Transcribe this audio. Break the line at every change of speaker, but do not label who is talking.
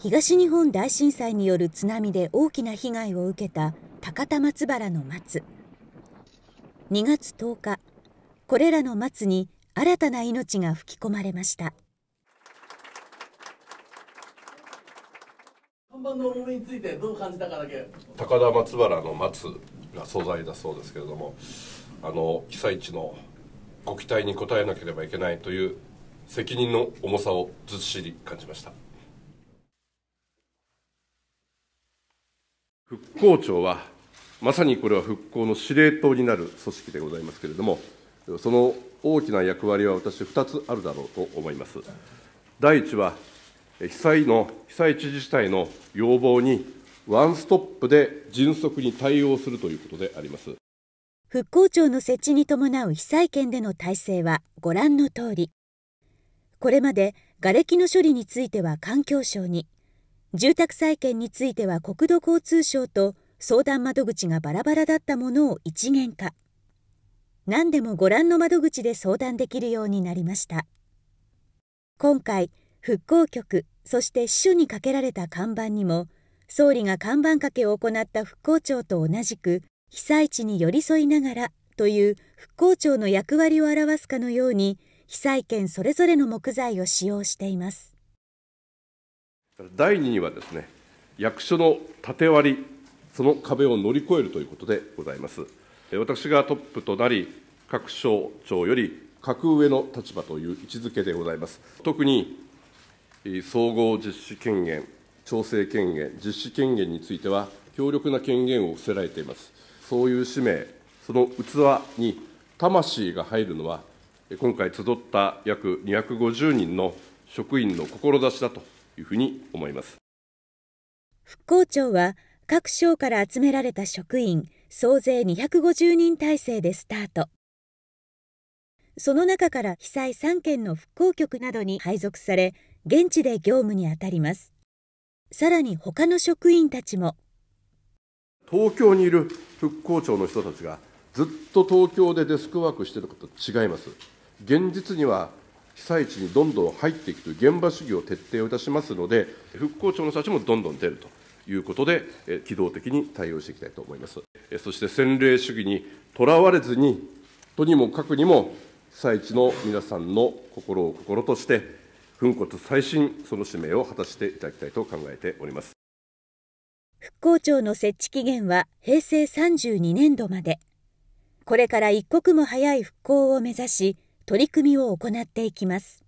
東日本大震災による津波で大きな被害を受けた高田松原の松2月10日これらの松に新たな命が吹き込まれました看板の重みについてどう感じたかだけ
高田松原の松が素材だそうですけれどもあの被災地のご期待に応えなければいけないという責任の重さをずっしり感じました。復興庁は、まさにこれは復興の司令塔になる組織でございますけれども、その大きな役割は私、2つあるだろうと思います。第一は被災の被災地自治体の要望にワンストップで迅速に対応するということであります
復興庁の設置に伴う被災県での体制はご覧の通りこれまで瓦礫の処理については環境省に住宅債権については国土交通省と相談窓口がバラバラだったものを一元化何でもご覧の窓口で相談できるようになりました今回復興局そして司書にかけられた看板にも総理が看板掛けを行った復興庁と同じく被災地に寄り添いながらという復興庁の役割を表すかのように被災県それぞれの木材を使用しています
第2にはですね、役所の縦割り、その壁を乗り越えるということでございます。私がトップとなり、各省庁より格上の立場という位置づけでございます。特に総合実施権限、調整権限、実施権限については、強力な権限を伏せられています。そういう使命、その器に魂が入るのは、今回集った約250人の職員の志だというふうに思います
復興庁は各省から集められた職員総勢250人体制でスタートその中から被災3県の復興局などに配属され現地で業務にあたりますさらに他の職員たちも東京にいる
復興庁の人たちがずっと東京でデスクワークしてることと違います現実には被災地にどんどん入っていくという現場主義を徹底をいたしますので、復興庁の人たちもどんどん出るということで、機動的に対応していきたいと思います。そして先例主義にとらわれずに、とにもかくにも、被災地の皆さんの心を心として、粉骨再審、その使命を果たしていただきたいと考えております。
復興庁の設置期限は平成32年度まで。これから一刻も早い復興を目指し、取り組みを行っていきます。